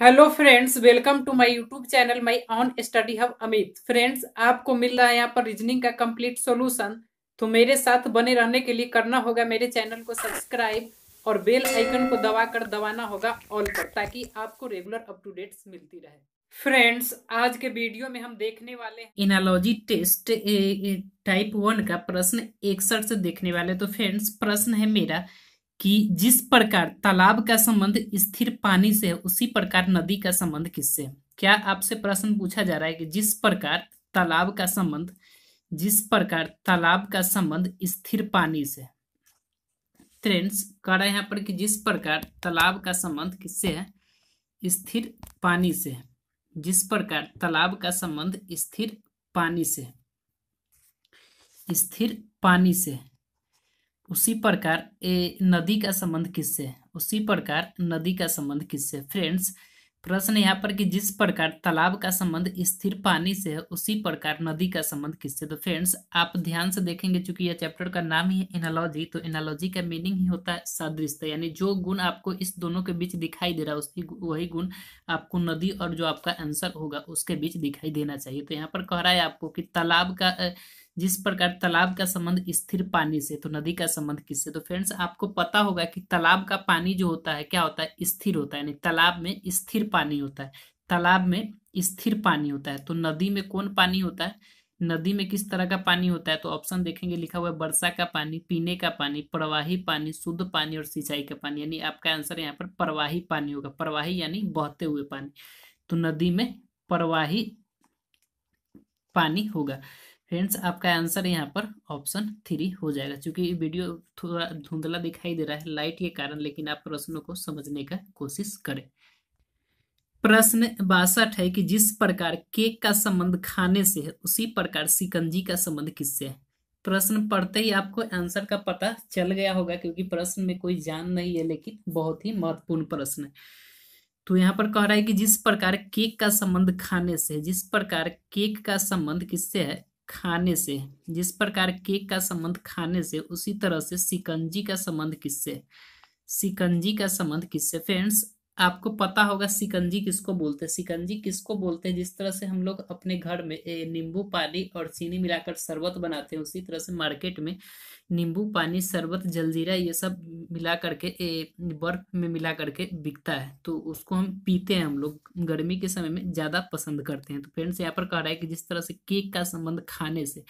hello friends welcome to my YouTube channel my on study hub Amit friends आपको मिल रहा है यहाँ पर रीजनिंग का कंप्लीट सॉल्यूशन तो मेरे साथ बने रहने के लिए करना होगा मेरे चैनल को सब्सक्राइब और बेल आइकन को दबाकर दबाना होगा ऑल पर ताकि आपको रेगुलर अप टू डेट्स मिलती रहे फ्रेंड्स आज के वीडियो में हम देखने वाले इनोलॉजी टेस्ट टाइप वन का प्रश्न एकसठ से देखने वाले तो फ्रेंड्स प्रश्न है मेरा कि जिस प्रकार तालाब का संबंध स्थिर पानी से है उसी प्रकार नदी का संबंध किससे है क्या आपसे प्रश्न पूछा जा रहा है कि जिस प्रकार तालाब का संबंध जिस प्रकार तालाब का संबंध स्थिर पानी से फ्रेंड्स कह रहे हैं यहाँ पर कि जिस प्रकार तालाब का संबंध किससे है स्थिर पानी से है जिस प्रकार तालाब का संबंध स्थिर पानी से स्थिर पानी से है उसी प्रकार ए नदी का संबंध किससे है उसी प्रकार नदी का संबंध किससे फ्रेंड्स प्रश्न यहाँ पर कि जिस प्रकार तालाब का संबंध स्थिर पानी से है उसी प्रकार नदी का संबंध किससे तो फ्रेंड्स आप ध्यान से देखेंगे चूंकि यह चैप्टर का नाम ही है एनालॉजी तो एनालॉजी का मीनिंग ही होता है सादृश्य तो यानी जो गुण आपको इस दोनों के बीच दिखाई दे रहा है उसकी वही गुण आपको नदी और जो आपका आंसर होगा उसके बीच दिखाई देना चाहिए तो यहाँ पर कह रहा है आपको कि तालाब का जिस प्रकार तालाब का संबंध स्थिर पानी से तो नदी का संबंध किससे तो फ्रेंड्स आपको पता होगा कि तालाब का पानी जो होता है क्या होता है स्थिर होता है यानी तालाब में स्थिर पानी होता है तालाब में स्थिर पानी होता है तो नदी में कौन पानी होता है नदी में किस तरह का पानी होता है तो ऑप्शन देखेंगे लिखा हुआ है वर्षा का पानी पीने का पानी प्रवाही पानी शुद्ध पानी और सिंचाई का पानी यानी आपका आंसर यहाँ पर प्रवाही पानी होगा प्रवाही यानी बहते हुए पानी तो नदी में प्रवाही पानी होगा फ्रेंड्स आपका आंसर यहाँ पर ऑप्शन थ्री हो जाएगा क्योंकि वीडियो थोड़ा धुंधला दिखाई दे रहा है लाइट के कारण लेकिन आप प्रश्नों को समझने का कोशिश करें प्रश्न बासठ है कि जिस प्रकार केक का संबंध खाने से है उसी प्रकार सिकंजी का संबंध किससे है प्रश्न पढ़ते ही आपको आंसर का पता चल गया होगा क्योंकि प्रश्न में कोई जान नहीं है लेकिन बहुत ही महत्वपूर्ण प्रश्न है तो यहाँ पर कह रहा है कि जिस प्रकार केक का संबंध खाने से जिस प्रकार केक का संबंध किससे है खाने से जिस प्रकार केक का संबंध खाने से उसी तरह से सिकंजी का संबंध किससे सिकंजी का संबंध किससे फ्रेंड्स आपको पता होगा सिकंजी किसको बोलते हैं सिकंजी किसको बोलते हैं जिस तरह से हम लोग अपने घर में नींबू पानी और चीनी मिलाकर शरबत बनाते हैं उसी तरह से मार्केट में नींबू पानी शरबत जलजीरा ये सब मिला करके बर्फ में मिला करके बिकता है तो उसको हम पीते हैं हम लोग गर्मी के समय में ज़्यादा पसंद करते हैं तो फ्रेंड्स यहाँ पर कह रहा है कि जिस तरह से केक का संबंध खाने से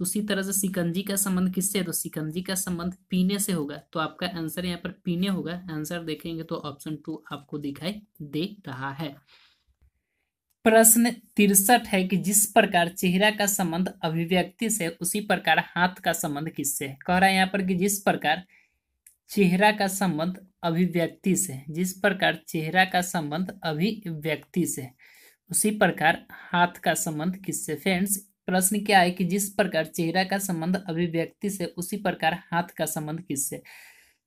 तो उसी तरह से सिकंजी का संबंध किससे तो सिकंजी का संबंध पीने से होगा तो आपका आंसर यहाँ पर पीने होगा आंसर देखेंगे तो ऑप्शन टू आपको दिखाई दे रहा है प्रश्न तिरसठ है कि जिस प्रकार चेहरा का संबंध अभिव्यक्ति से उसी प्रकार हाथ का संबंध किससे है कह रहा है यहाँ पर कि जिस प्रकार चेहरा का संबंध अभिव्यक्ति से जिस प्रकार चेहरा का संबंध अभिव्यक्ति से उसी प्रकार हाथ का संबंध किससे फ्रेंड्स प्रश्न क्या है कि जिस प्रकार चेहरा का संबंध अभिव्यक्ति से उसी प्रकार हाथ का संबंध किससे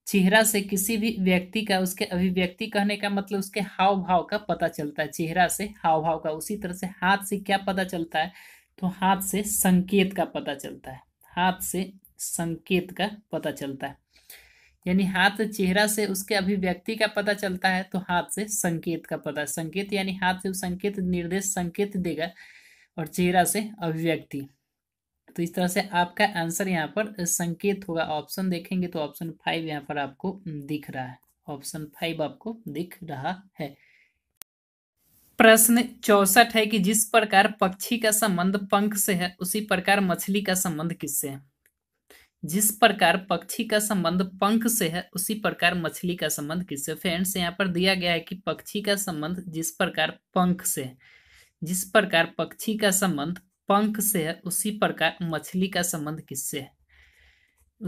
चेहरा से किसी भी व्यक्ति का उसके अभिव्यक्ति कहने का मतलब उसके हाव भाव का पता चलता है चेहरा से हाव भाव का उसी तरह से हाथ से क्या पता चलता है तो हाथ से संकेत का पता चलता है हाथ से संकेत का पता चलता है यानी हाथ चेहरा से उसके अभिव्यक्ति का पता चलता है तो हाथ से संकेत का पता संकेत यानी हाथ से संकेत निर्देश संकेत देगा और चेहरा से अभिव्यक्ति तो इस तरह से आपका आंसर यहाँ पर संकेत होगा ऑप्शन देखेंगे तो ऑप्शन फाइव यहाँ पर आपको दिख रहा है ऑप्शन फाइव आपको दिख रहा है प्रश्न चौसठ है कि जिस प्रकार पक्षी का संबंध पंख से है उसी प्रकार मछली का संबंध किससे है जिस प्रकार पक्षी का संबंध पंख से है उसी प्रकार मछली का संबंध किससे फ्रेंड्स यहाँ पर दिया गया है कि पक्षी का संबंध जिस प्रकार पंख से है जिस प्रकार पक्षी का संबंध पंख से है उसी प्रकार मछली का संबंध किससे है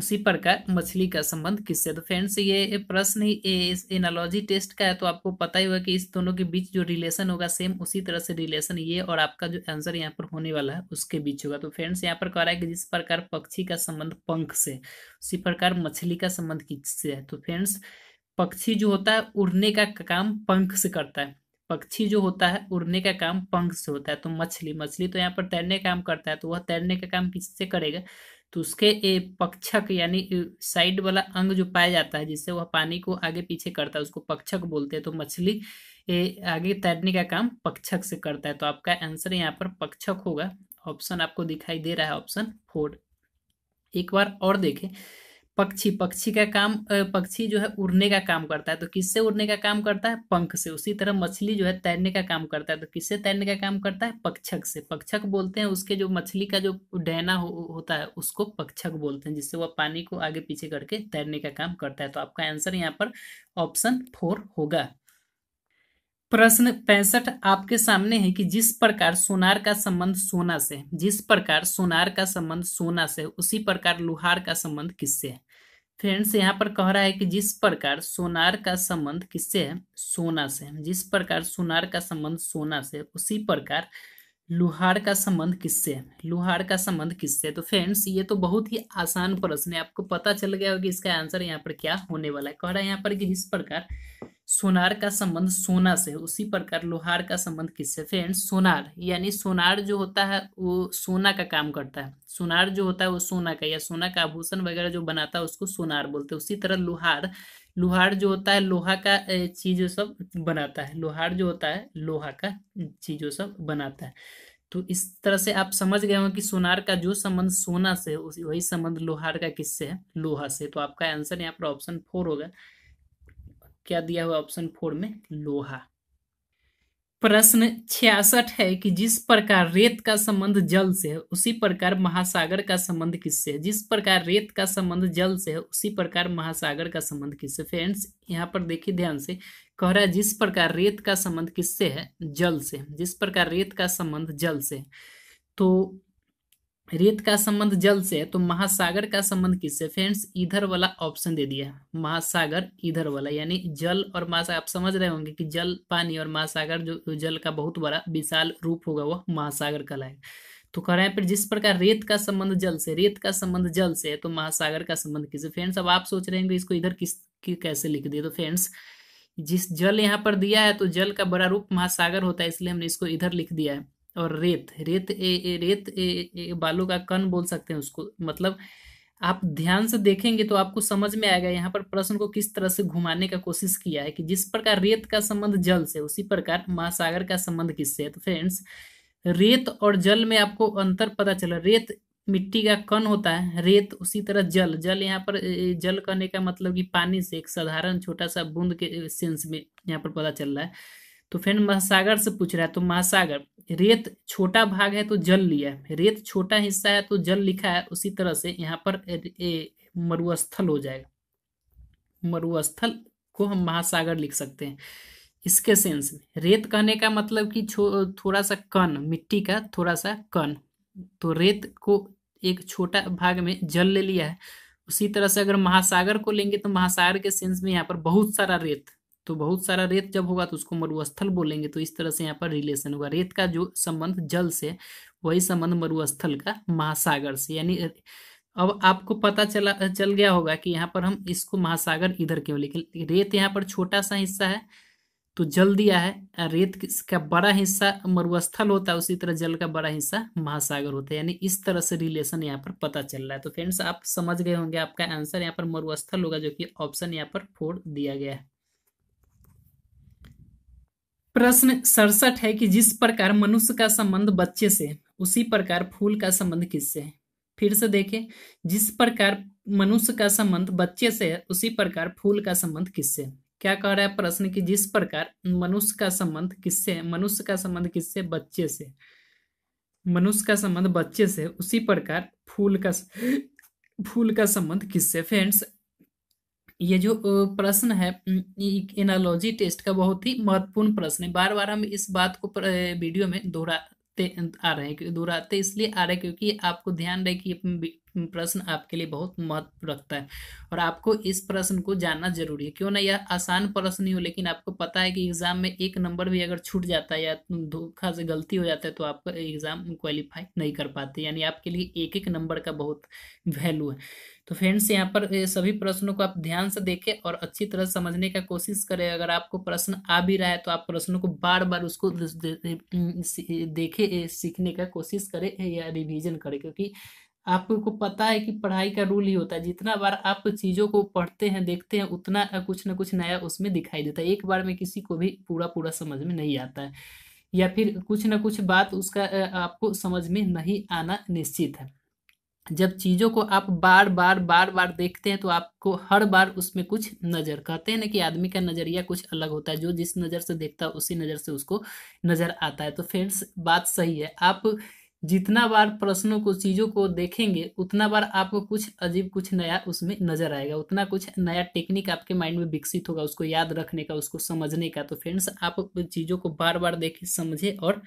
उसी प्रकार मछली का संबंध किससे तो फ्रेंड्स ये प्रश्न ही एनालॉजी टेस्ट का है तो आपको पता ही होगा कि इस दोनों के बीच जो रिलेशन होगा सेम उसी तरह से रिलेशन ये और आपका जो आंसर यहाँ पर होने वाला है उसके बीच होगा तो फ्रेंड्स यहाँ पर कह रहा है कि जिस प्रकार पक्षी का संबंध पंख से उसी प्रकार मछली का संबंध किससे है तो फ्रेंड्स पक्षी जो होता है उड़ने का काम पंख से करता है पक्षी जो होता है उड़ने का काम पंख से होता है तो मछली मछली तो यहाँ पर तैरने का काम करता है तो वह तैरने का काम किससे करेगा तो उसके पक्षक यानी साइड वाला अंग जो पाया जाता है जिससे वह पानी को आगे पीछे करता है उसको पक्षक बोलते हैं तो मछली ए, आगे तैरने का काम पक्षक से करता है तो आपका आंसर यहाँ पर पक्षक होगा ऑप्शन आपको दिखाई दे रहा है ऑप्शन फोर एक बार और देखें पक्षी पक्षी का काम पक्षी जो है उड़ने का काम करता है तो किससे उड़ने का काम करता है पंख से उसी तरह मछली जो है तैरने का काम करता है तो किससे तैरने का काम करता है पक्षक से पक्षक बोलते हैं उसके जो मछली का जो डहना हो, होता है उसको पक्षक बोलते हैं जिससे वह पानी को आगे पीछे करके तैरने का काम करता है तो आपका आंसर यहाँ पर ऑप्शन फोर होगा प्रश्न पैंसठ आपके सामने है कि जिस प्रकार सोनार का संबंध सोना से जिस प्रकार सोनार का संबंध सोना से उसी प्रकार लुहार का संबंध किससे है फ्रेंड्स यहाँ पर कह रहा है कि जिस प्रकार सोनार का संबंध किससे है सोना से जिस प्रकार सोनार का संबंध सोना से उसी प्रकार लुहार का संबंध किससे है लुहार का संबंध किससे तो फ्रेंड्स ये तो बहुत ही आसान प्रश्न है आपको पता चल गया होगा इसका आंसर यहाँ पर क्या होने वाला है कह रहा है यहाँ पर कि जिस प्रकार सोनार का संबंध सोना से उसी प्रकार लोहार का संबंध किससे फ्रेंड सोनार यानी सोनार जो होता है वो सोना का काम करता है सोनार जो होता है वो सोना का या सोना का आभूषण वगैरह जो बनाता है उसको सोनार बोलते हैं उसी तरह लोहार लोहार जो होता है लोहा का चीज सब बनाता है लोहार जो होता है लोहा का चीज सब बनाता है तो इस तरह से आप समझ गए हो कि सोनार का जो संबंध सोना से वही संबंध लोहार का किससे है लोहा से तो आपका आंसर यहाँ पर ऑप्शन फोर होगा क्या दिया हुआ ऑप्शन फोर में लोहा प्रश्न छियासठ है कि जिस प्रकार रेत का संबंध जल से है उसी प्रकार महासागर का संबंध किससे है जिस प्रकार रेत का संबंध जल से है उसी प्रकार महासागर का संबंध किससे फ्रेंड्स यहाँ पर देखिए ध्यान से कह रहा है जिस प्रकार रेत का संबंध किससे है जल से जिस प्रकार रेत का संबंध जल से तो रेत का संबंध जल से है तो महासागर का संबंध किससे फ्रेंड्स इधर वाला ऑप्शन दे दिया महासागर इधर वाला यानी जल और महासागर आप समझ रहे होंगे कि जल पानी और महासागर जो जल का बहुत बड़ा विशाल रूप होगा वह महासागर कहलाएगा तो कह रहे हैं फिर जिस प्रकार रेत का संबंध जल से रेत का संबंध जल से है तो महासागर का संबंध किससे फ्रेंड्स अब आप सोच रहे होंगे इसको इधर किस कैसे लिख दिए तो फ्रेंड्स जिस जल यहाँ पर दिया है तो जल का बड़ा रूप महासागर होता है इसलिए हमने इसको इधर लिख दिया है और रेत रेत ए, ए रेत ए, ए, बालों का कन बोल सकते हैं उसको मतलब आप ध्यान से देखेंगे तो आपको समझ में आएगा यहाँ पर प्रश्न को किस तरह से घुमाने का कोशिश किया है कि जिस प्रकार रेत का संबंध जल से उसी प्रकार महासागर का संबंध किससे है तो फ्रेंड्स रेत और जल में आपको अंतर पता चला रेत मिट्टी का कण होता है रेत उसी तरह जल जल यहाँ पर जल कहने का मतलब कि पानी से एक साधारण छोटा सा बूंद के सेंस में यहाँ पर पता चल रहा है तो फिर महासागर से पूछ रहा है तो महासागर रेत छोटा भाग है तो जल लिया है रेत छोटा हिस्सा है तो जल लिखा है उसी तरह से यहाँ पर मरुस्थल हो जाएगा मरुस्थल को हम महासागर लिख सकते हैं इसके सेंस में रेत कहने का मतलब कि थोड़ा सा कण मिट्टी का थोड़ा सा कण तो रेत को एक छोटा भाग में जल ले लिया है उसी तरह से अगर महासागर को लेंगे तो महासागर के सेंस में यहाँ पर बहुत सारा रेत तो बहुत सारा रेत जब होगा तो उसको मरुस्थल बोलेंगे तो इस तरह से यहाँ पर रिलेशन होगा रेत का जो संबंध जल से वही संबंध मरुस्थल का महासागर से यानी अब आपको पता चला चल गया होगा कि यहाँ पर हम इसको महासागर इधर क्यों लेकिन रेत यहाँ पर छोटा सा हिस्सा है तो जल दिया है रेत का बड़ा हिस्सा मरुस्थल होता है उसी तरह जल का बड़ा हिस्सा महासागर होता है यानी इस तरह से रिलेशन यहाँ पर पता चल रहा है तो फ्रेंड्स आप समझ गए होंगे आपका आंसर यहाँ पर मरुस्थल होगा जो कि ऑप्शन यहाँ पर फोर दिया गया है प्रश्न सड़सठ है कि जिस प्रकार मनुष्य का संबंध बच्चे से उसी प्रकार फूल का संबंध किससे है फिर से देखें जिस प्रकार मनुष्य का संबंध बच्चे से है उसी प्रकार फूल का संबंध किससे है क्या कह रहा है प्रश्न कि जिस प्रकार मनुष्य का संबंध किससे है मनुष्य का संबंध किससे बच्चे से मनुष्य का संबंध बच्चे से उसी प्रकार फूल का फूल का संबंध किससे फ्रेंड्स ये जो प्रश्न है एनालॉजी टेस्ट का बहुत ही महत्वपूर्ण प्रश्न है बार बार हम इस बात को वीडियो में दोहराते आ रहे हैं दोहराते इसलिए आ रहे हैं क्योंकि आपको ध्यान रहे कि प्रश्न आपके लिए बहुत महत्व रखता है और आपको इस प्रश्न को जानना जरूरी है क्यों ना यह आसान प्रश्न नहीं हो लेकिन आपको पता है कि एग्जाम में एक नंबर भी अगर छूट जाता है या धोखा से गलती हो जाता है तो आपका एग्जाम क्वालिफाई नहीं कर पाते यानी आपके लिए एक एक नंबर का बहुत वैल्यू है तो फ्रेंड्स यहाँ पर सभी प्रश्नों को आप ध्यान से देखें और अच्छी तरह समझने का कोशिश करें अगर आपको प्रश्न आ भी रहा है तो आप प्रश्नों को बार बार उसको देखें सीखने का कोशिश करें या रिविजन करें क्योंकि आपको पता है कि पढ़ाई का रूल ही होता है जितना बार आप चीज़ों को पढ़ते हैं देखते हैं उतना कुछ ना कुछ नया उसमें दिखाई देता है एक बार में किसी को भी पूरा पूरा समझ में नहीं आता है या फिर कुछ ना कुछ बात उसका आपको समझ में नहीं आना निश्चित है जब चीज़ों को आप बार बार बार बार देखते हैं तो आपको हर बार उसमें कुछ नज़र कहते हैं ना कि आदमी का नज़रिया कुछ अलग होता है जो जिस नज़र से देखता है उसी नज़र से उसको नज़र आता है तो फ्रेंड्स बात सही है आप जितना बार प्रश्नों को चीज़ों को देखेंगे उतना बार आपको कुछ अजीब कुछ नया उसमें नज़र आएगा उतना कुछ नया टेक्निक आपके माइंड में विकसित होगा उसको याद रखने का उसको समझने का तो फ्रेंड्स आप चीज़ों को बार बार देखें समझें और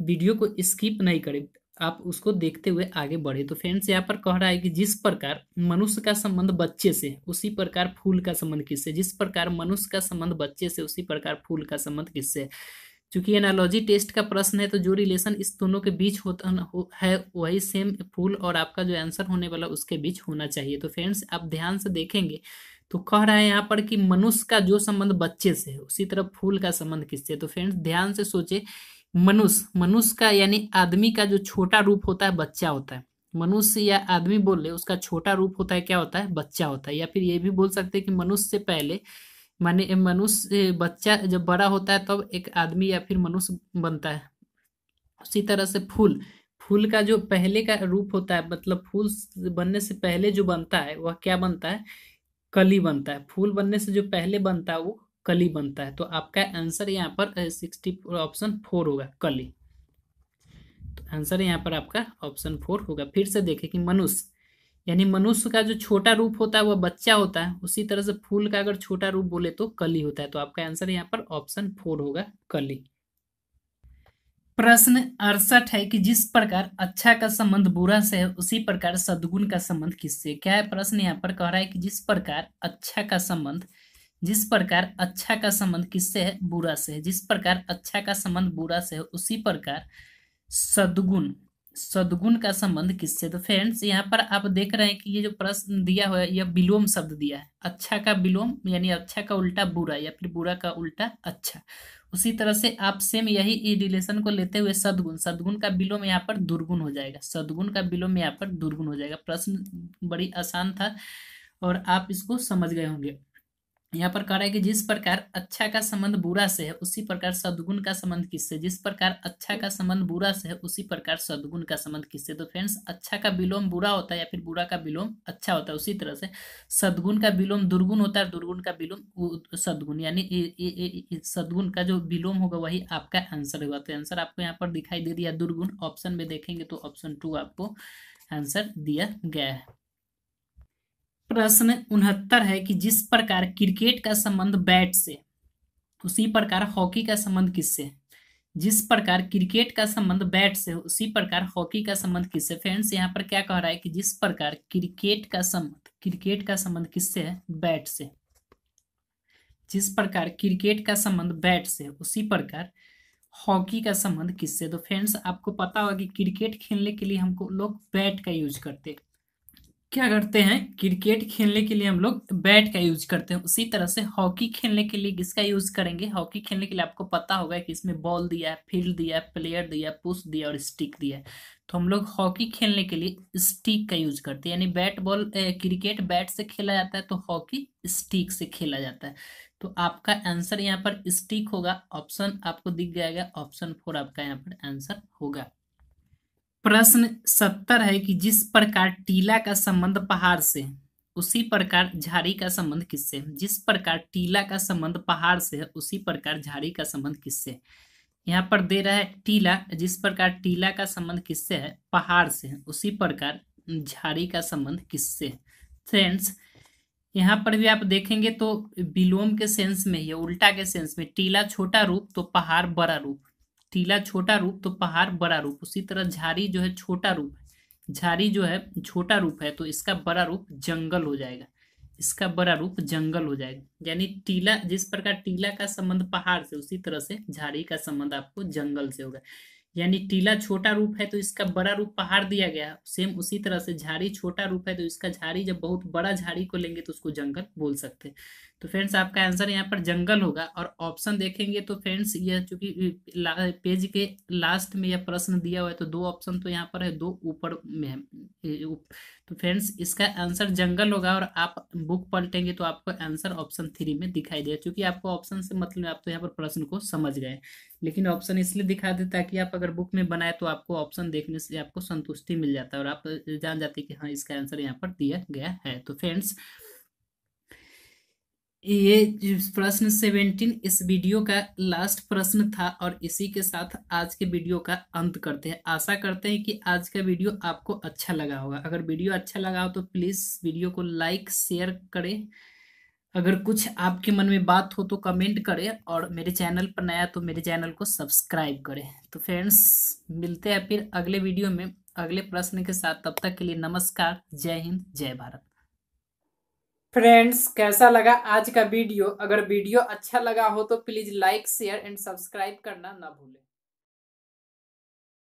वीडियो को स्किप नहीं करें आप उसको देखते हुए आगे बढ़े तो फ्रेंड्स यहाँ पर कह रहा है कि जिस प्रकार मनुष्य का संबंध बच्चे से उसी प्रकार फूल का संबंध किससे जिस प्रकार मनुष्य का संबंध बच्चे से उसी प्रकार फूल का संबंध किससे चूंकि एनालॉजी टेस्ट का प्रश्न है तो जो रिलेशन इस दोनों के बीच होता हो, है वही सेम फूल और आपका जो आंसर होने वाला उसके बीच होना चाहिए तो फ्रेंड्स आप ध्यान से देखेंगे तो कह रहा है यहाँ पर कि मनुष्य का जो संबंध बच्चे से है उसी तरह फूल का संबंध किससे तो फ्रेंड्स ध्यान से सोचे मनुष्य मनुष्य का यानी आदमी का जो छोटा रूप होता है बच्चा होता है मनुष्य या आदमी बोल ले उसका छोटा रूप होता है क्या होता है बच्चा होता है या फिर ये भी बोल सकते हैं कि मनुष्य से पहले माने मनुष्य बच्चा जब बड़ा होता है तब तो एक आदमी या फिर मनुष्य बनता है उसी तरह से फूल फूल का जो पहले का रूप होता है मतलब फूल बनने से पहले जो बनता है वह क्या बनता है कली बनता है फूल बनने से जो पहले बनता है वो कली बनता है तो आपका आंसर यहाँ पर सिक्सटी ऑप्शन फोर होगा कली तो आंसर यहाँ पर आपका ऑप्शन फोर होगा फिर से देखें कि मनुष्य यानी मनुष्य का जो छोटा रूप होता है वह बच्चा होता है उसी तरह से फूल का अगर छोटा रूप बोले तो कली होता है तो आपका आंसर यहाँ पर ऑप्शन फोर होगा कली प्रश्न अड़सठ है कि जिस प्रकार अच्छा का संबंध बुरा से है उसी प्रकार सदगुण का संबंध किससे क्या है प्रश्न यहाँ पर कह रहा है कि जिस प्रकार अच्छा का संबंध जिस प्रकार अच्छा का संबंध किससे है बुरा से है जिस प्रकार अच्छा का संबंध बुरा से है उसी प्रकार सदगुण सदगुण का संबंध किससे तो फ्रेंड्स यहाँ पर आप देख रहे हैं कि ये जो प्रश्न दिया हुआ है यह विलोम शब्द दिया है अच्छा का विलोम यानी अच्छा का उल्टा बुरा या फिर बुरा का उल्टा अच्छा उसी तरह से आप सेम यही रिलेशन को लेते हुए सदगुण सदगुण का विलोम यहाँ पर दुर्गुण हो जाएगा सदगुण का विलोम यहाँ पर दुर्गुण हो जाएगा प्रश्न बड़ी आसान था और आप इसको समझ गए होंगे यहाँ पर कह रहा है कि जिस प्रकार अच्छा का संबंध बुरा से है उसी प्रकार सदगुण का संबंध किससे जिस प्रकार अच्छा का संबंध बुरा से है उसी प्रकार सदगुण का संबंध किससे तो फ्रेंड्स अच्छा का विलोम बुरा होता है या फिर बुरा का विलोम अच्छा होता है उसी तरह से सदगुण का विलोम दुर्गुण होता है दुर्गुण का विलोम सदगुण यानी सदगुण का जो विलोम होगा वही आपका आंसर होगा तो आंसर आपको यहाँ पर दिखाई दे दिया दुर्गुण ऑप्शन में देखेंगे तो ऑप्शन टू आपको आंसर दिया गया है प्रश्न उनहत्तर है कि जिस प्रकार क्रिकेट का संबंध बैट से उसी प्रकार हॉकी का संबंध किससे जिस प्रकार क्रिकेट का संबंध बैट से उसी प्रकार हॉकी का संबंध किससे फ्रेंड्स यहाँ पर क्या कह रहा है कि जिस प्रकार क्रिकेट का संबंध क्रिकेट का संबंध किससे है बैट से जिस प्रकार क्रिकेट का संबंध बैट से उसी प्रकार हॉकी का संबंध किससे तो फ्रेंड्स आपको पता होगा कि क्रिकेट खेलने के लिए हमको लोग बैट का यूज करते हैं क्या करते हैं क्रिकेट खेलने के लिए हम लोग बैट का यूज करते हैं उसी तरह से हॉकी खेलने के लिए किसका यूज करेंगे हॉकी खेलने के लिए आपको पता होगा कि इसमें बॉल दिया है फील्ड दिया है प्लेयर दिया है पुश दिया और स्टिक दिया है तो हम लोग हॉकी खेलने के लिए स्टिक का यूज करते हैं यानी बैट बॉल क्रिकेट बैट से खेला जाता है तो हॉकी स्टिक से खेला जाता है तो आपका आंसर यहाँ पर स्टिक होगा ऑप्शन आपको दिख जाएगा ऑप्शन फोर आपका यहाँ पर आंसर होगा प्रश्न सत्तर है कि जिस प्रकार टीला का संबंध पहाड़ से है उसी प्रकार झाड़ी का संबंध किससे जिस प्रकार टीला का संबंध पहाड़ से है उसी प्रकार झाड़ी का संबंध किससे यहाँ पर दे रहा है टीला जिस प्रकार टीला का संबंध किससे है पहाड़ से है उसी प्रकार झाड़ी का संबंध किससे फ्रेंड्स यहाँ पर भी आप देखेंगे तो विलोम के सेंस में या उल्टा के सेंस में टीला छोटा रूप तो पहाड़ बड़ा रूप टीला छोटा रूप तो पहाड़ बड़ा रूप उसी तरह झाड़ी जो है छोटा रूप है झाड़ी जो है छोटा रूप है तो इसका बड़ा रूप जंगल हो जाएगा इसका बड़ा रूप जंगल हो जाएगा यानी टीला जिस प्रकार टीला का संबंध पहाड़ से उसी तरह से झाड़ी का संबंध आपको जंगल से होगा यानी टीला छोटा रूप है तो इसका बड़ा रूप पहाड़ दिया गया सेम उसी तरह से झाड़ी छोटा रूप है तो इसका झाड़ी जब बहुत बड़ा झाड़ी को लेंगे तो उसको जंगल बोल सकते हैं तो फ्रेंड्स आपका आंसर यहाँ पर जंगल होगा और ऑप्शन देखेंगे तो फ्रेंड्स यह चूंकि पेज के लास्ट में यह प्रश्न दिया हुआ है तो दो ऑप्शन तो यहाँ पर है दो ऊपर में है तो फ्रेंड्स इसका आंसर जंगल होगा और आप बुक पलटेंगे तो आपको आंसर ऑप्शन थ्री में दिखाई देगा क्योंकि आपको ऑप्शन से मतलब आप तो यहाँ पर प्रश्न को समझ गए लेकिन ऑप्शन इसलिए दिखा दे ताकि आप अगर बुक में बनाए तो आपको ऑप्शन देखने से आपको संतुष्टि मिल जाता है और आप जान जाते कि हाँ इसका आंसर यहाँ पर दिया गया है तो फ्रेंड्स ये प्रश्न सेवेंटीन इस वीडियो का लास्ट प्रश्न था और इसी के साथ आज के वीडियो का अंत करते हैं आशा करते हैं कि आज का वीडियो आपको अच्छा लगा होगा अगर वीडियो अच्छा लगा हो तो प्लीज़ वीडियो को लाइक शेयर करें अगर कुछ आपके मन में बात हो तो कमेंट करें और मेरे चैनल पर नया तो मेरे चैनल को सब्सक्राइब करें तो फ्रेंड्स मिलते हैं फिर अगले वीडियो में अगले प्रश्न के साथ तब तक के लिए नमस्कार जय हिंद जय भारत फ्रेंड्स कैसा लगा आज का वीडियो अगर वीडियो अच्छा लगा हो तो please like share and subscribe करना ना भूलें